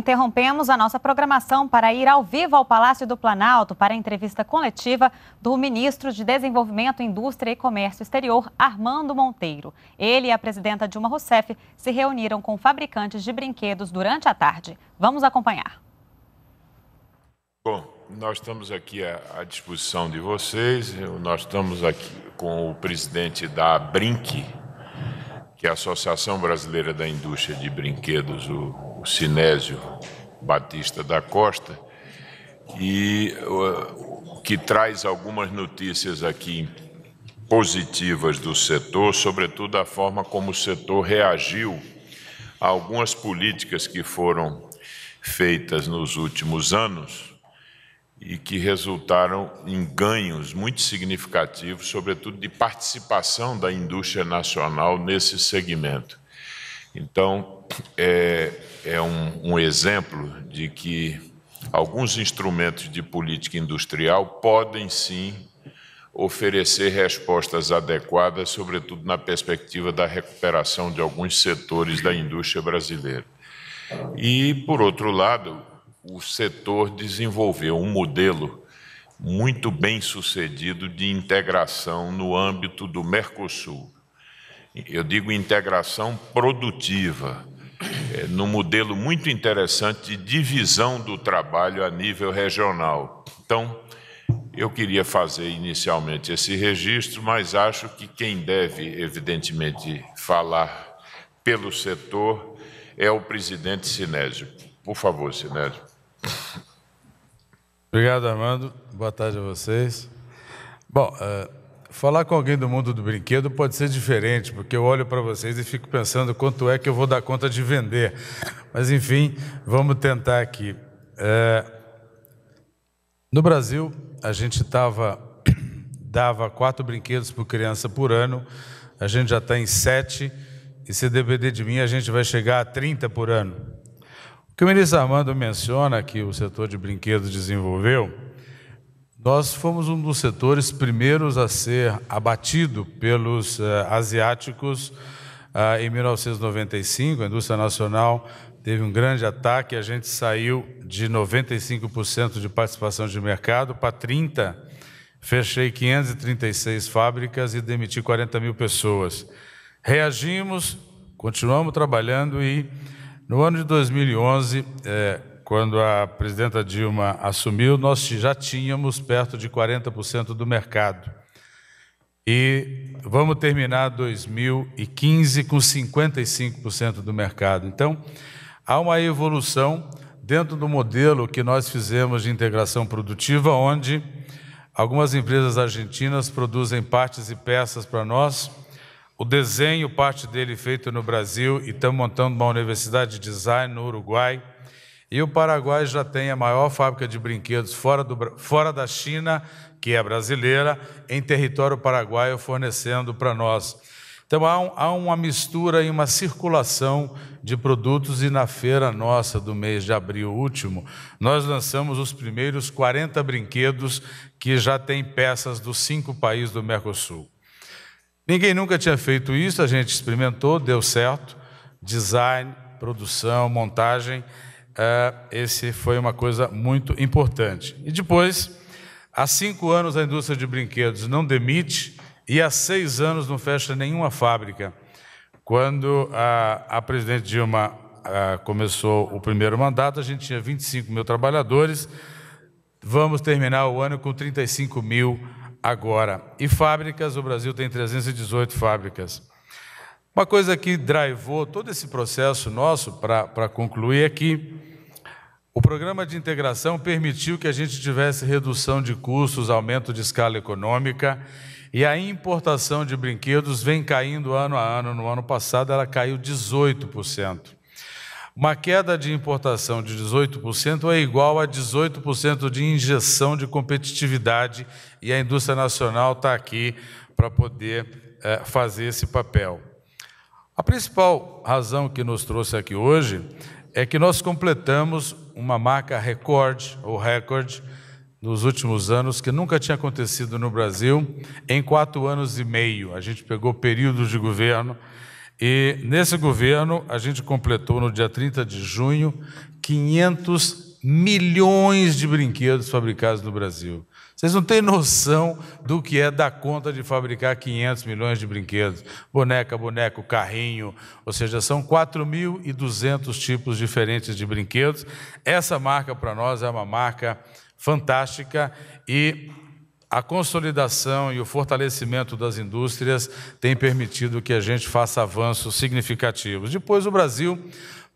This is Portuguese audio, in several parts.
Interrompemos a nossa programação para ir ao vivo ao Palácio do Planalto para a entrevista coletiva do ministro de Desenvolvimento, Indústria e Comércio Exterior, Armando Monteiro. Ele e a presidenta Dilma Rousseff se reuniram com fabricantes de brinquedos durante a tarde. Vamos acompanhar. Bom, nós estamos aqui à, disposição de vocês. Nós estamos aqui com o presidente da Brinque, que é a Associação Brasileira da Indústria de Brinquedos, o o Sinésio Batista da Costa, e que traz algumas notícias aqui positivas do setor, sobretudo a forma como o setor reagiu a algumas políticas que foram feitas nos últimos anos e que resultaram em ganhos muito significativos, sobretudo de participação da indústria nacional nesse segmento. Então, é, é um, um exemplo de que alguns instrumentos de política industrial podem sim oferecer respostas adequadas, sobretudo na perspectiva da recuperação de alguns setores da indústria brasileira. E, por outro lado, o setor desenvolveu um modelo muito bem sucedido de integração no âmbito do Mercosul. Eu digo integração produtiva, é, num modelo muito interessante de divisão do trabalho a nível regional. Então, eu queria fazer inicialmente esse registro, mas acho que quem deve, evidentemente, falar pelo setor é o presidente Sinésio. Por favor, Sinésio. Obrigado, Armando. Boa tarde a vocês. Bom, uh... Falar com alguém do mundo do brinquedo pode ser diferente, porque eu olho para vocês e fico pensando quanto é que eu vou dar conta de vender. Mas, enfim, vamos tentar aqui. É... No Brasil, a gente tava, dava quatro brinquedos por criança por ano, a gente já está em sete, e se depender de mim, a gente vai chegar a 30 por ano. O que o ministro Armando menciona que o setor de brinquedos desenvolveu nós fomos um dos setores primeiros a ser abatido pelos uh, asiáticos uh, em 1995. A indústria nacional teve um grande ataque. A gente saiu de 95% de participação de mercado para 30%. Fechei 536 fábricas e demiti 40 mil pessoas. Reagimos, continuamos trabalhando e no ano de 2011, eh, quando a presidenta Dilma assumiu, nós já tínhamos perto de 40% do mercado. E vamos terminar 2015 com 55% do mercado. Então, há uma evolução dentro do modelo que nós fizemos de integração produtiva, onde algumas empresas argentinas produzem partes e peças para nós. O desenho, parte dele feito no Brasil, e estamos montando uma universidade de design no Uruguai e o Paraguai já tem a maior fábrica de brinquedos fora, do, fora da China, que é brasileira, em território paraguaio, fornecendo para nós. Então há, um, há, uma mistura e uma circulação de produtos, e na feira nossa do mês de abril último, nós lançamos os primeiros 40 brinquedos que já têm peças dos cinco países do Mercosul. Ninguém nunca tinha feito isso, a gente experimentou, deu certo. Design, produção, montagem. Uh, esse foi uma coisa muito importante. E depois, há cinco anos a indústria de brinquedos não demite e há seis anos não fecha nenhuma fábrica. Quando a, a presidente Dilma a, é, começou o primeiro mandato, a gente tinha 25 mil trabalhadores, vamos terminar o ano com 35 mil agora. E fábricas, o Brasil tem 318 fábricas. Uma coisa que drivou todo esse processo nosso, para concluir, é que o programa de integração permitiu que a gente tivesse redução de custos, aumento de escala econômica e a importação de brinquedos vem caindo ano a ano. No ano passado, ela caiu 18%. Uma queda de importação de 18% é igual a 18% de injeção de competitividade e a indústria nacional está aqui para poder é, fazer esse papel. A principal razão que nos trouxe aqui hoje é que nós completamos uma marca recorde ou recorde nos últimos anos que nunca tinha acontecido no Brasil em quatro anos e meio. A gente pegou período de governo e nesse governo a gente completou no dia 30 de junho 500 milhões de brinquedos fabricados no Brasil. Vocês não têm noção do que é dar conta de fabricar 500 milhões de brinquedos. Boneca, boneco, carrinho, ou seja, são 4.200 tipos diferentes de brinquedos. Essa marca para nós é uma marca fantástica e a consolidação e o fortalecimento das indústrias tem permitido que a gente faça avanços significativos. Depois, o Brasil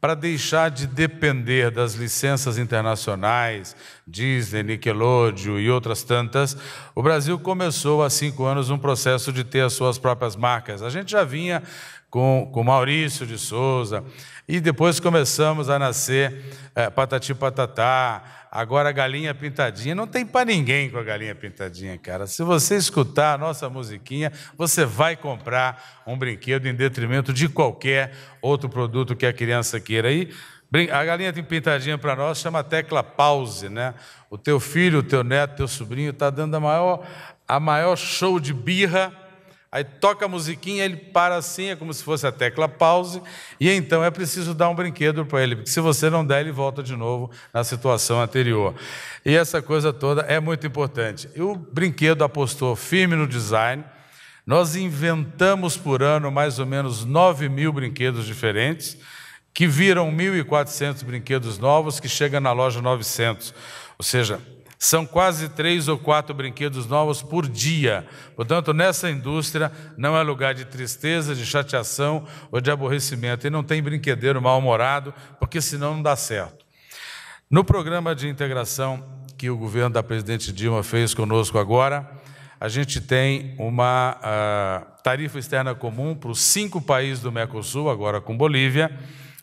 para deixar de depender das licenças internacionais, Disney, Nickelodeon e outras tantas, o Brasil começou há cinco anos um processo de ter as suas próprias marcas. A gente já vinha com, com Maurício de Souza, e depois começamos a nascer é, Patati Patatá, Agora, a galinha pintadinha, não tem para ninguém com a galinha pintadinha, cara. Se você escutar a nossa musiquinha, você vai comprar um brinquedo em detrimento de qualquer outro produto que a criança queira. E a galinha pintadinha para nós chama tecla pause, né? O teu filho, o teu neto, o teu sobrinho está dando a maior, a maior show de birra Aí toca a musiquinha, ele para assim, é como se fosse a tecla pause, e então é preciso dar um brinquedo para ele, porque se você não der, ele volta de novo na situação anterior. E essa coisa toda é muito importante. E o brinquedo apostou firme no design. Nós inventamos por ano mais ou menos 9 mil brinquedos diferentes, que viram 1.400 brinquedos novos, que chega na loja 900. Ou seja, são quase três ou quatro brinquedos novos por dia. Portanto, nessa indústria não é lugar de tristeza, de chateação ou de aborrecimento. E não tem brinquedeiro mal-humorado, porque senão não dá certo. No programa de integração que o governo da presidente Dilma fez conosco agora, a gente tem uma ah, tarifa externa comum para os cinco países do Mercosul, agora com Bolívia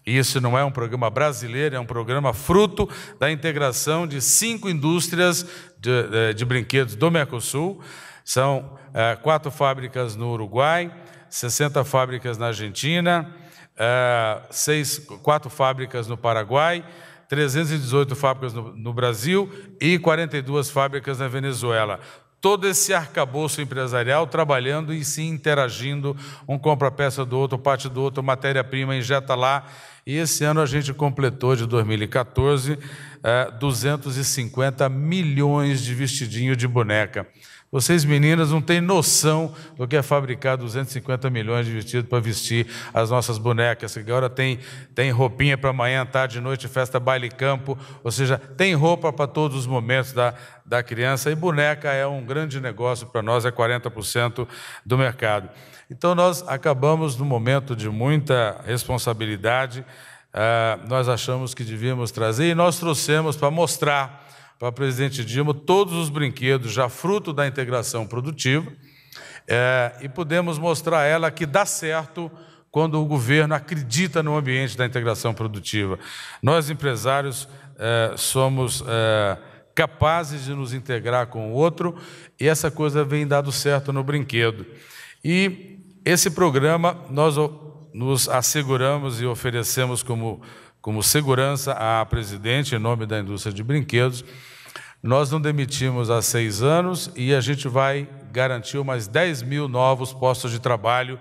e isso não é um programa brasileiro, é um programa fruto da integração de cinco indústrias de, de, eh, de brinquedos do Mercosul. São é, quatro fábricas no Uruguai, 60 fábricas na Argentina, é, seis, quatro fábricas no Paraguai, 318 fábricas no, no Brasil e 42 fábricas na Venezuela todo esse arcabouço empresarial trabalhando e se interagindo, um compra peça do outro, parte do outro, matéria-prima, injeta lá e esse ano a gente completou, de 2014, 250 eh, milhões de vestidinho de boneca. Vocês meninas não têm noção do que é fabricar 250 milhões de vestidos para vestir as nossas bonecas, que agora tem, tem roupinha para amanhã, tarde, noite, festa, baile campo, ou seja, tem roupa para todos os momentos da, da criança e boneca é um grande negócio para nós, é 40% do mercado. Então nós acabamos num momento de muita responsabilidade, ah, nós achamos que devíamos trazer e nós trouxemos para mostrar para então, a presidente Dilma todos os brinquedos já fruto da integração produtiva é, e podemos mostrar a ela que dá certo quando o governo acredita no ambiente da integração produtiva. Nós, empresários, é, somos é, capazes de nos integrar com o outro e essa coisa vem dado certo no brinquedo. E esse programa nós nos asseguramos e oferecemos como como segurança à presidente, em nome da indústria de brinquedos. Nós não demitimos há seis anos e a gente vai garantir mais 10 mil novos postos de trabalho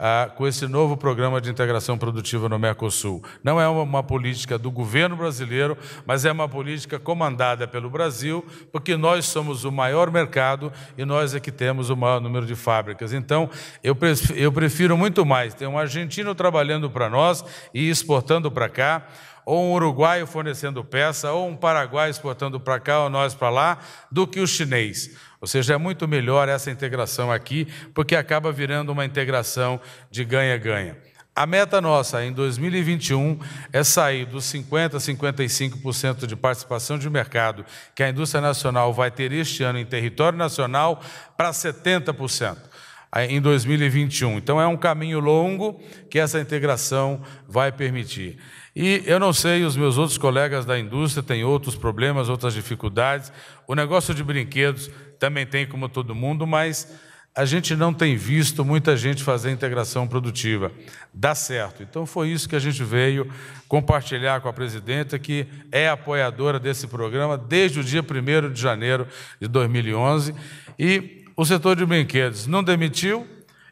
ah, com esse novo programa de integração produtiva no Mercosul. Não é uma, uma política do governo brasileiro, mas é uma política comandada pelo Brasil, porque nós somos o maior mercado e nós é que temos o maior número de fábricas. Então, eu prefiro, eu prefiro muito mais ter um argentino trabalhando para nós e exportando para cá ou um uruguaio fornecendo peça, ou um Paraguai exportando para cá ou nós para lá, do que o chinês. Ou seja, é muito melhor essa integração aqui, porque acaba virando uma integração de ganha-ganha. A meta nossa em 2021 é sair dos 50% a 55% de participação de mercado que a indústria nacional vai ter este ano em território nacional para 70% em 2021. Então, é um caminho longo que essa integração vai permitir. E eu não sei, os meus outros colegas da indústria têm outros problemas, outras dificuldades. O negócio de brinquedos também tem, como todo mundo, mas a gente não tem visto muita gente fazer integração produtiva. Dá certo. Então foi isso que a gente veio compartilhar com a presidenta, que é apoiadora desse programa desde o dia 1 de janeiro de 2011. E o setor de brinquedos não demitiu,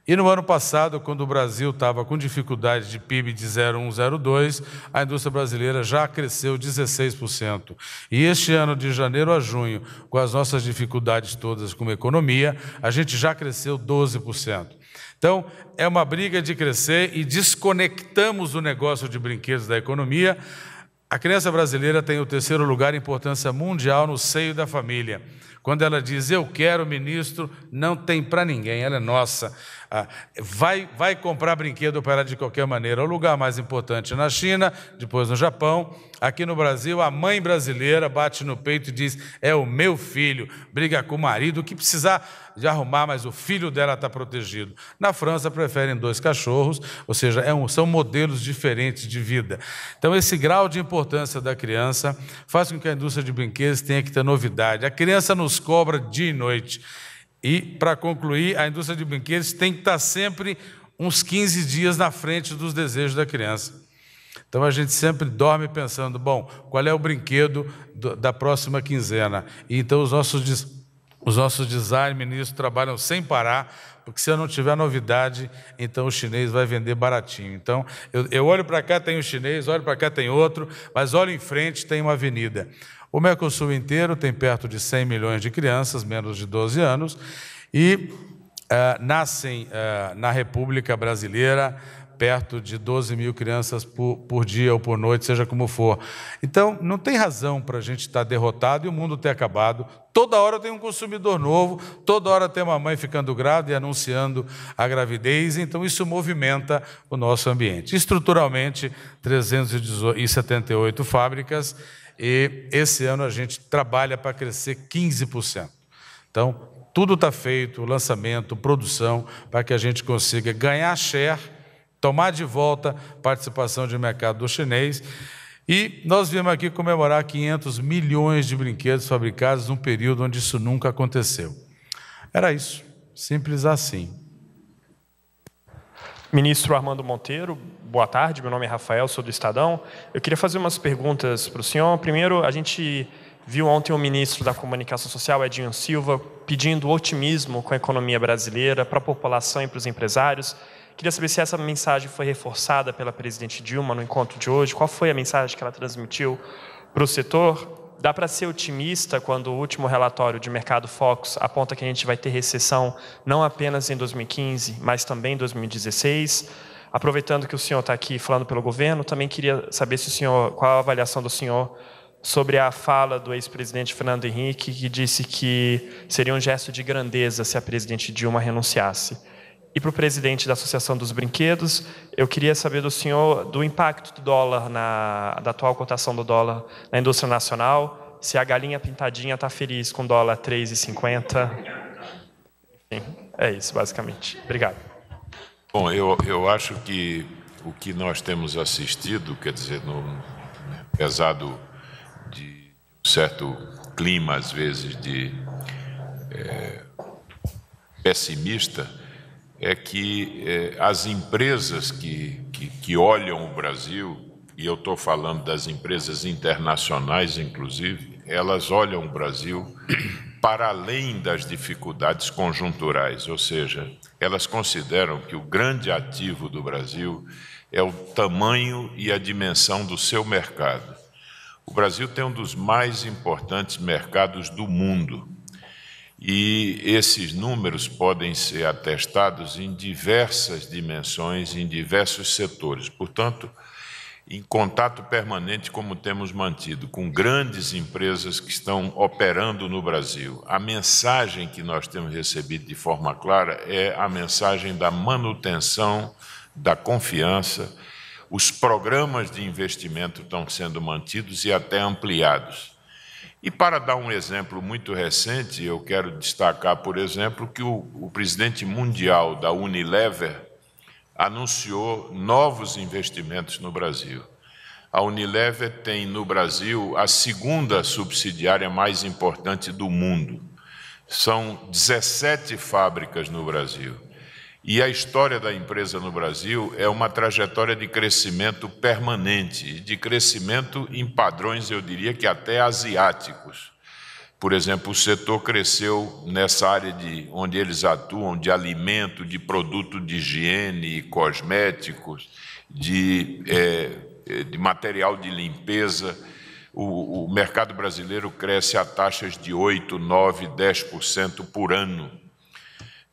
e no ano passado, quando o Brasil estava com dificuldade de PIB de 0,1-0,2, a indústria brasileira já cresceu 16%. E este ano, de janeiro a junho, com as nossas dificuldades todas como economia, a gente já cresceu 12%. Então, é uma briga de crescer e desconectamos o negócio de brinquedos da economia. A criança brasileira tem o terceiro lugar em importância mundial no seio da família, quando ela diz, eu quero ministro, não tem para ninguém, ela é nossa. Ah, vai, vai comprar brinquedo para ela de qualquer maneira. O lugar mais importante é na China, depois no Japão. Aqui no Brasil, a mãe brasileira bate no peito e diz, é o meu filho. Briga com o marido, o que precisar de arrumar, mas o filho dela está protegido. Na França, preferem dois cachorros, ou seja, é um, são modelos diferentes de vida. Então, esse grau de importância da criança faz com que a indústria de brinquedos tenha que ter novidade. A criança nos cobra dia e noite. E, para concluir, a indústria de brinquedos tem que estar tá sempre uns 15 dias na frente dos desejos da criança. Então a gente sempre dorme pensando: bom, qual é o brinquedo do, da próxima quinzena? E então os nossos, os nossos design ministros trabalham sem parar, porque se eu não tiver novidade, então o chinês vai vender baratinho. Então eu, eu olho para cá, tem o um chinês, olho para cá, tem outro, mas olho em frente, tem uma avenida. O Mercosul inteiro tem perto de 100 milhões de crianças, menos de 12 anos, e uh, nascem uh, na República Brasileira perto de 12 mil crianças por, por, dia ou por noite, seja como for. Então, não tem razão para a gente estar tá derrotado e o mundo ter acabado. Toda hora tem um consumidor novo, toda hora tem uma mãe ficando grávida e anunciando a gravidez, então isso movimenta o nosso ambiente. Estruturalmente, 378 fábricas e esse ano a gente trabalha para crescer 15%. Então, tudo está feito, lançamento, produção, para que a gente consiga ganhar share, tomar de volta participação de mercado do chinês. E nós viemos aqui comemorar 500 milhões de brinquedos fabricados num período onde isso nunca aconteceu. Era isso, simples assim. Ministro Armando Monteiro, boa tarde. Meu nome é Rafael, sou do Estadão. Eu queria fazer umas perguntas para o senhor. Primeiro, a gente viu ontem o ministro da Comunicação Social, Edinho Silva, pedindo otimismo com a economia brasileira, para a população e para os empresários. Queria saber se essa mensagem foi reforçada pela presidente Dilma no encontro de hoje. Qual foi a mensagem que ela transmitiu para o setor? dá para ser otimista quando o último relatório de mercado Focus aponta que a gente vai ter recessão não apenas em 2015, mas também em 2016. Aproveitando que o senhor está aqui falando pelo governo, também queria saber se o senhor, qual a avaliação do senhor sobre a fala do ex-presidente Fernando Henrique, que disse que seria um gesto de grandeza se a presidente Dilma renunciasse. E para o presidente da Associação dos Brinquedos, eu queria saber do senhor do impacto do dólar, na, da atual cotação do dólar na indústria nacional, se a galinha pintadinha está feliz com dólar 3,50. Enfim, é isso, basicamente. Obrigado. Bom, eu, eu acho que o que nós temos assistido, quer dizer, no, né, pesado de um certo clima, às vezes, de é, pessimista, é que é, as empresas que, que, que olham o Brasil, e eu estou falando das empresas internacionais, inclusive, elas olham o Brasil para além das dificuldades conjunturais, ou seja, elas consideram que o grande ativo do Brasil é o tamanho e a dimensão do seu mercado. O Brasil tem um dos mais importantes mercados do mundo. E esses números podem ser atestados em diversas dimensões, em diversos setores. Portanto, em contato permanente, como temos mantido, com grandes empresas que estão operando no Brasil, a mensagem que nós temos recebido de forma clara é a mensagem da manutenção da confiança. Os programas de investimento estão sendo mantidos e até ampliados. E para dar um exemplo muito recente, eu quero destacar, por exemplo, que o, o presidente mundial da Unilever anunciou novos investimentos no Brasil. A Unilever tem no Brasil a segunda subsidiária mais importante do mundo. São 17 fábricas no Brasil. E a história da empresa no Brasil é uma trajetória de crescimento permanente, de crescimento em padrões, eu diria que até asiáticos. Por exemplo, o setor cresceu nessa área de onde eles atuam, de alimento, de produto de higiene, cosméticos, de, é, é de material de limpeza. O, o mercado brasileiro cresce a taxas de 8, 9, 10% por ano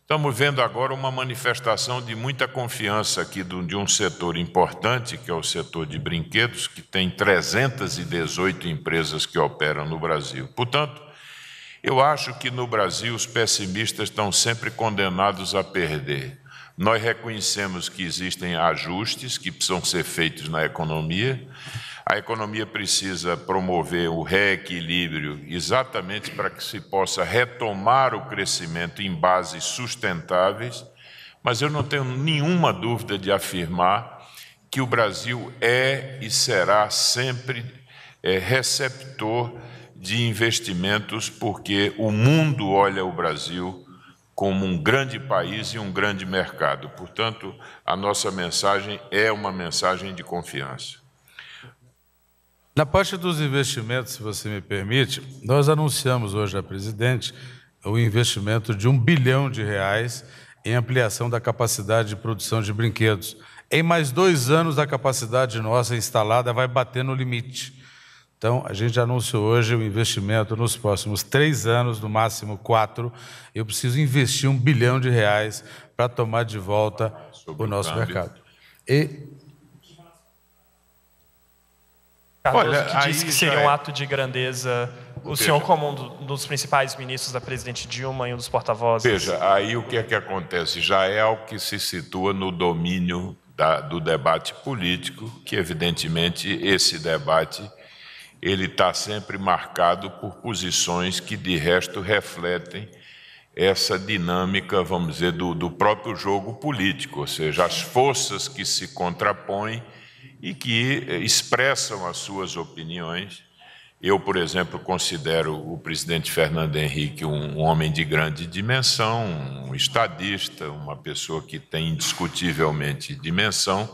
Estamos vendo agora uma manifestação de muita confiança aqui de um setor importante, que é o setor de brinquedos, que tem 318 empresas que operam no Brasil. Portanto, eu acho que no Brasil os pessimistas estão sempre condenados a perder. Nós reconhecemos que existem ajustes que precisam ser feitos na economia, a economia precisa promover o reequilíbrio exatamente para que se possa retomar o crescimento em bases sustentáveis, mas eu não tenho nenhuma dúvida de afirmar que o Brasil é e será sempre é, receptor de investimentos, porque o mundo olha o Brasil como um grande país e um grande mercado. Portanto, a nossa mensagem é uma mensagem de confiança. Na parte dos investimentos, se você me permite, nós anunciamos hoje presidente o investimento de um bilhão de reais em ampliação da capacidade de produção de brinquedos. Em mais dois anos, a capacidade nossa instalada vai bater no limite. Então, a gente anunciou hoje o investimento nos próximos três anos, no máximo quatro. Eu preciso investir um bilhão de reais para tomar de volta Sobre o nosso mercado. E Cardoso, Olha, que disse que seria um é... ato de grandeza o Veja. senhor como um dos principais ministros da presidente Dilma e um dos porta-vozes. Veja, aí o que é que acontece? Já é algo que se situa no domínio da, do debate político, que evidentemente esse debate ele está sempre marcado por posições que de resto refletem essa dinâmica, vamos dizer, do, do próprio jogo político, ou seja, as forças que se contrapõem e que eh, expressam as suas opiniões. Eu, por exemplo, considero o presidente Fernando Henrique um homem de grande dimensão, um estadista, uma pessoa que tem indiscutivelmente dimensão,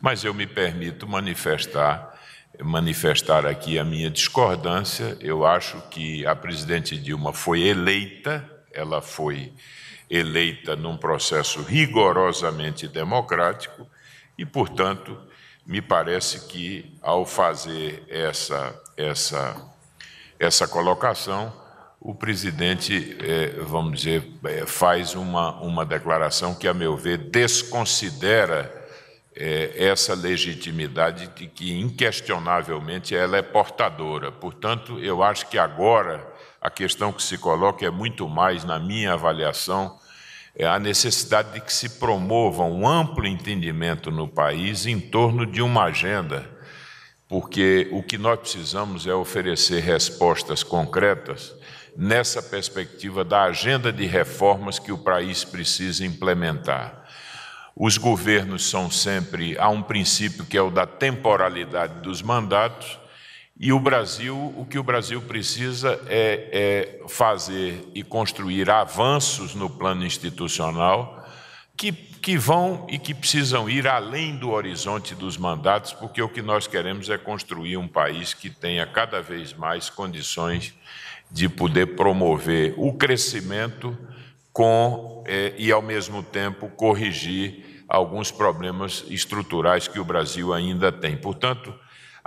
mas eu me permito manifestar manifestar aqui a minha discordância. Eu acho que a presidente Dilma foi eleita, ela foi eleita num processo rigorosamente democrático e, portanto, me parece que ao fazer essa, essa, essa colocação, o presidente, é, vamos dizer, é, faz uma, uma declaração que, a meu ver, desconsidera é, essa legitimidade de que, inquestionavelmente, ela é portadora. Portanto, eu acho que agora a questão que se coloca é muito mais, na minha avaliação, é a necessidade de que se promova um amplo entendimento no país em torno de uma agenda, porque o que nós precisamos é oferecer respostas concretas nessa perspectiva da agenda de reformas que o país precisa implementar. Os governos são sempre, há um princípio que é o da temporalidade dos mandatos, e o Brasil, o que o Brasil precisa é, é fazer e construir avanços no plano institucional que, que vão e que precisam ir além do horizonte dos mandatos, porque o que nós queremos é construir um país que tenha cada vez mais condições de poder promover o crescimento com é, e ao mesmo tempo corrigir alguns problemas estruturais que o Brasil ainda tem. Portanto,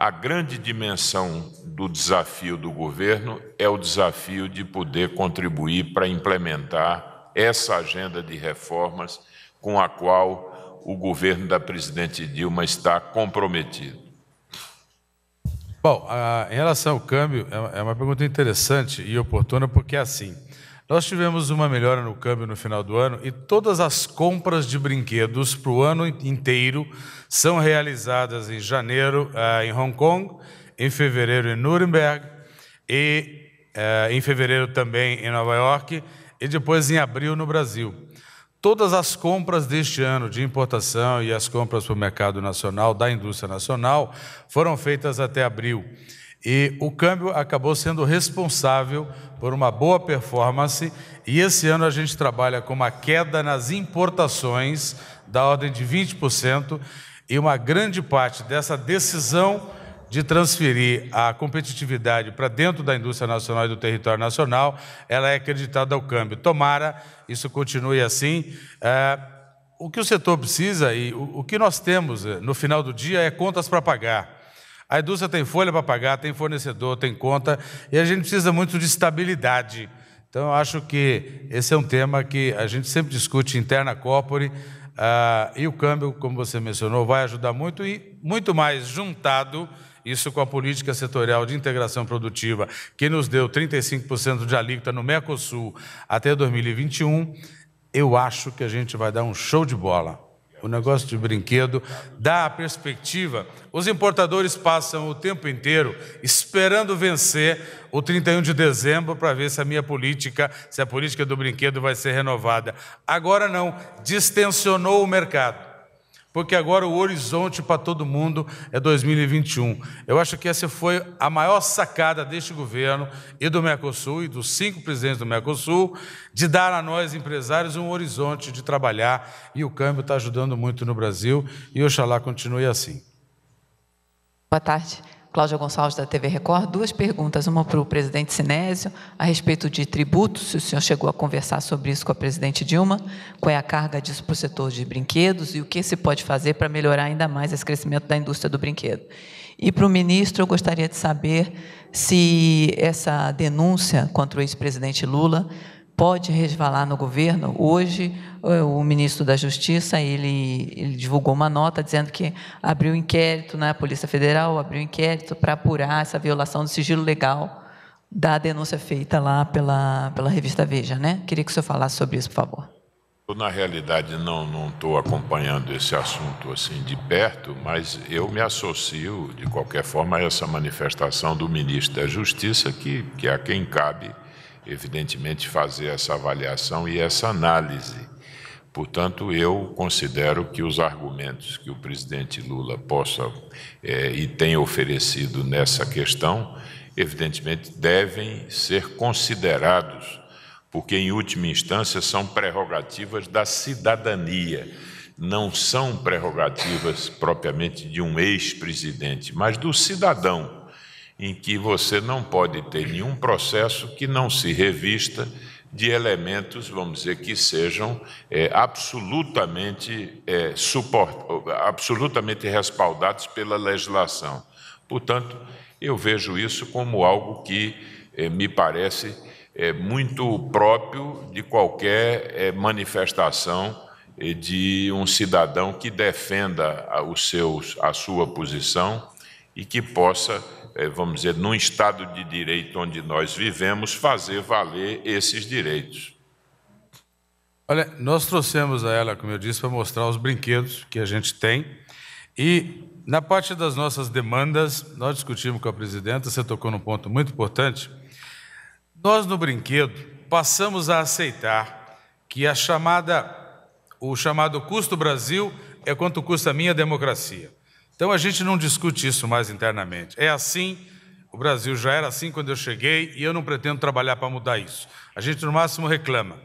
a grande dimensão do desafio do governo é o desafio de poder contribuir para implementar essa agenda de reformas com a qual o governo da presidente Dilma está comprometido. Bom, a, em relação ao câmbio, é, é uma pergunta interessante e oportuna, porque é assim. Nós tivemos uma melhora no câmbio no final do ano e todas as compras de brinquedos para o ano inteiro são realizadas em janeiro uh, em Hong Kong, em fevereiro em Nuremberg e uh, em fevereiro também em Nova York e depois em abril no Brasil. Todas as compras deste ano de importação e as compras para o mercado nacional da indústria nacional foram feitas até abril. E o câmbio acabou sendo responsável por uma boa performance. E esse ano a gente trabalha com uma queda nas importações da ordem de 20%. E uma grande parte dessa decisão de transferir a competitividade para dentro da indústria nacional e do território nacional, ela é acreditada ao câmbio. Tomara isso continue assim. É, o que o setor precisa e o, o que nós temos é, no final do dia é contas para pagar. A indústria tem folha para pagar, tem fornecedor, tem conta, e a gente precisa muito de estabilidade. Então, eu acho que esse é um tema que a gente sempre discute interna corpore, uh, e o câmbio, como você mencionou, vai ajudar muito e muito mais juntado isso com a política setorial de integração produtiva, que nos deu 35% de alíquota no Mercosul até 2021, eu acho que a gente vai dar um show de bola o negócio de brinquedo, dá a perspectiva. Os importadores passam o tempo inteiro esperando vencer o 31 de dezembro para ver se a minha política, se a política do brinquedo vai ser renovada. Agora não, distensionou o mercado porque agora o horizonte para todo mundo é 2021. Eu acho que essa foi a maior sacada deste governo e do Mercosul e dos cinco presidentes do Mercosul de dar a nós empresários um horizonte de trabalhar e o câmbio está ajudando muito no Brasil e oxalá continue assim. Boa tarde. Cláudia Gonçalves, da TV Record. Duas perguntas, uma para o presidente Sinésio, a respeito de tributos, se o senhor chegou a conversar sobre isso com a presidente Dilma, qual é a carga disso para o setor de brinquedos e o que se pode fazer para melhorar ainda mais esse crescimento da indústria do brinquedo. E para o ministro, eu gostaria de saber se essa denúncia contra o ex-presidente Lula pode resvalar no governo. Hoje, eh, o ministro da Justiça ele, ele divulgou uma nota dizendo que abriu inquérito, né, a Polícia Federal abriu inquérito para apurar essa violação do sigilo legal da denúncia feita lá pela, pela revista Veja. Né? Queria que o senhor falasse sobre isso, por favor. Eu, na realidade, não estou acompanhando esse assunto assim de perto, mas eu me associo, de qualquer forma, a essa manifestação do ministro da Justiça, que, que é a quem cabe evidentemente, fazer essa avaliação e essa análise. Portanto, eu considero que os argumentos que o presidente Lula possa é, e tem oferecido nessa questão, evidentemente, devem ser considerados, porque, em última instância, são prerrogativas da cidadania não são prerrogativas propriamente de um ex-presidente, mas do cidadão em que você não pode ter nenhum processo que não se revista de elementos, vamos dizer, que sejam é, absolutamente, é, suport, absolutamente respaldados pela legislação. Portanto, eu vejo isso como algo que é, me parece é, muito próprio de qualquer é, manifestação de um cidadão que defenda o seus, a sua posição e que possa eh, vamos dizer, num Estado de direito onde nós vivemos, fazer valer esses direitos. Olha, nós trouxemos a ela, como eu disse, para mostrar os brinquedos que a gente tem. E na parte das nossas demandas, nós discutimos com a presidenta, você tocou num ponto muito importante. Nós, no brinquedo, passamos a aceitar que a chamada, o chamado custo Brasil é quanto custa a minha democracia. Então a gente não discute isso mais internamente. É assim, o Brasil já era assim quando eu cheguei e eu não pretendo trabalhar para mudar isso. A gente no máximo reclama.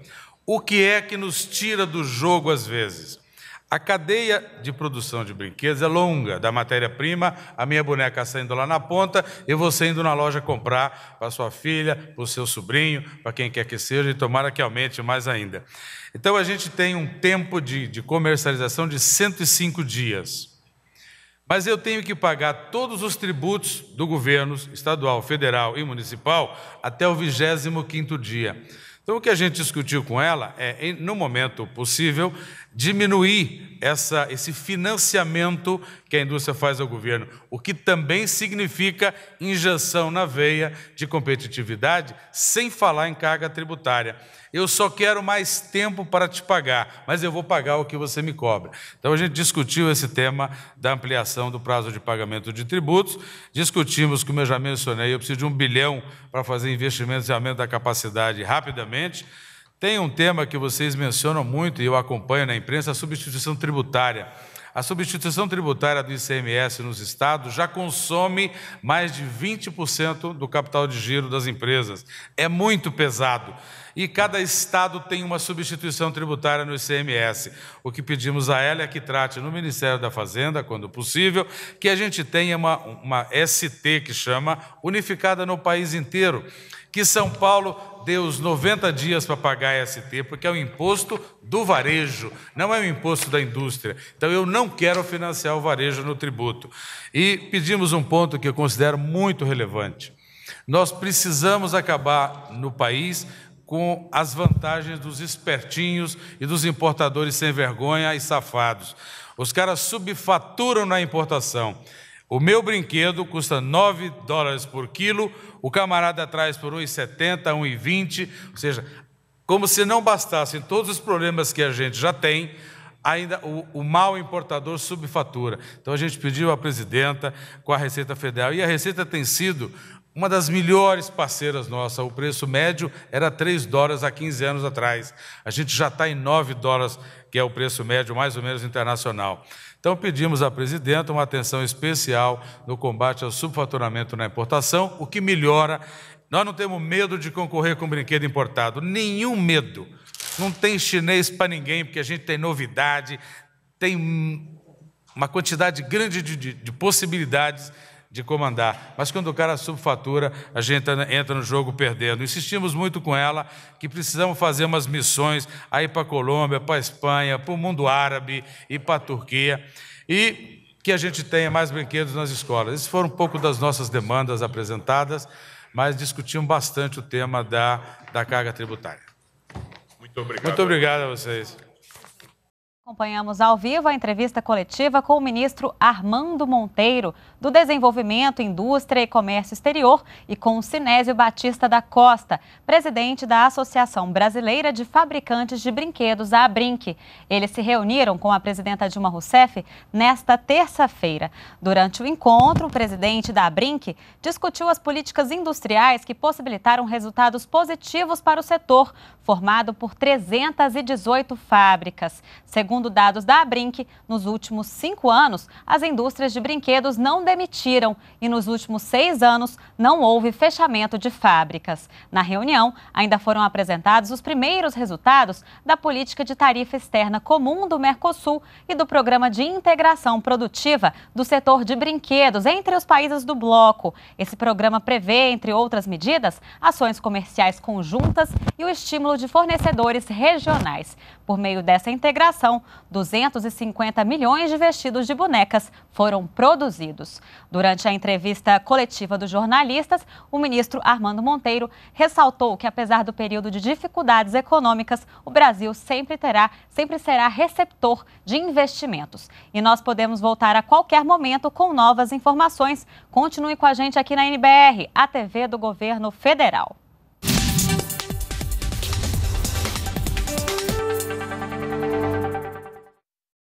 O que é que nos tira do jogo às vezes? A cadeia de produção de brinquedos é longa, da matéria-prima, a minha boneca saindo lá na ponta e você indo na loja comprar para sua filha, para o seu sobrinho, para quem quer que seja, e tomara que aumente mais ainda. Então a gente tem um tempo de, de comercialização de 105 dias mas eu tenho que pagar todos os tributos do governo estadual, federal e municipal até o 25º dia. Então, o que a gente discutiu com ela é, no momento possível, diminuir essa, esse financiamento que a indústria faz ao governo, o que também significa injeção na veia de competitividade, sem falar em carga tributária eu só quero mais tempo para te pagar, mas eu vou pagar o que você me cobra. Então a gente discutiu esse tema da ampliação do prazo de pagamento de tributos, discutimos, como eu já mencionei, eu preciso de um bilhão para fazer investimentos e aumento da capacidade rapidamente. Tem um tema que vocês mencionam muito e eu acompanho na imprensa, a substituição tributária. A substituição tributária do ICMS nos estados já consome mais de 20% do capital de giro das empresas. É muito pesado. E cada estado tem uma substituição tributária no ICMS. O que pedimos a ela é que trate no Ministério da Fazenda, quando possível, que a gente tenha uma, uma ST que chama unificada no país inteiro. Que São Paulo Deus 90 dias para pagar ST, porque é um imposto do varejo, não é um imposto da indústria. Então eu não quero financiar o varejo no tributo. E pedimos um ponto que eu considero muito relevante. Nós precisamos acabar no país com as vantagens dos espertinhos e dos importadores sem vergonha e safados. Os caras subfaturam na importação. O meu brinquedo custa 9 dólares por quilo, o camarada traz por 1,70, 1,20, ou seja, como se não bastassem todos os problemas que a gente já tem, ainda o, o mau importador subfatura. Então a gente pediu à presidenta com a Receita Federal, e a Receita tem sido uma das melhores parceiras nossa. O preço médio era 3 dólares há 15 anos atrás. A gente já está em 9 dólares, que é o preço médio mais ou menos internacional. Então pedimos à presidenta uma atenção especial no combate ao subfaturamento na importação, o que melhora. Nós não temos medo de concorrer com brinquedo importado, nenhum medo. Não tem chinês para ninguém, porque a gente tem novidade, tem uma quantidade grande de, de, de possibilidades de comandar. Mas quando o cara subfatura, a gente entra no jogo perdendo. Insistimos muito com ela que precisamos fazer umas missões aí para a Colômbia, para a Espanha, para o mundo árabe e para a Turquia. E que a gente tenha mais brinquedos nas escolas. Esses foram um pouco das nossas demandas apresentadas, mas discutimos bastante o tema da, da carga tributária. Muito obrigado. Muito obrigado a vocês. Acompanhamos ao vivo a entrevista coletiva com o ministro Armando Monteiro, do Desenvolvimento, Indústria e Comércio Exterior, e com o Sinésio Batista da Costa, presidente da Associação Brasileira de Fabricantes de Brinquedos, a Abrinque. Eles se reuniram com a presidenta Dilma Rousseff nesta terça-feira. Durante o encontro, o presidente da Abrinque discutiu as políticas industriais que possibilitaram resultados positivos para o setor, formado por 318 fábricas. Segundo Segundo dados da Abrinq, nos últimos cinco anos, as indústrias de brinquedos não demitiram e nos últimos seis anos não houve fechamento de fábricas. Na reunião, ainda foram apresentados os primeiros resultados da política de tarifa externa comum do Mercosul e do programa de integração produtiva do setor de brinquedos entre os países do bloco. Esse programa prevê, entre outras medidas, ações comerciais conjuntas e o estímulo de fornecedores regionais. Por meio dessa integração, 250 milhões de vestidos de bonecas foram produzidos. Durante a entrevista coletiva dos jornalistas, o ministro Armando Monteiro ressaltou que, apesar do período de dificuldades econômicas, o Brasil sempre terá, sempre será receptor de investimentos. E nós podemos voltar a qualquer momento com novas informações. Continue com a gente aqui na NBR, a TV do Governo Federal.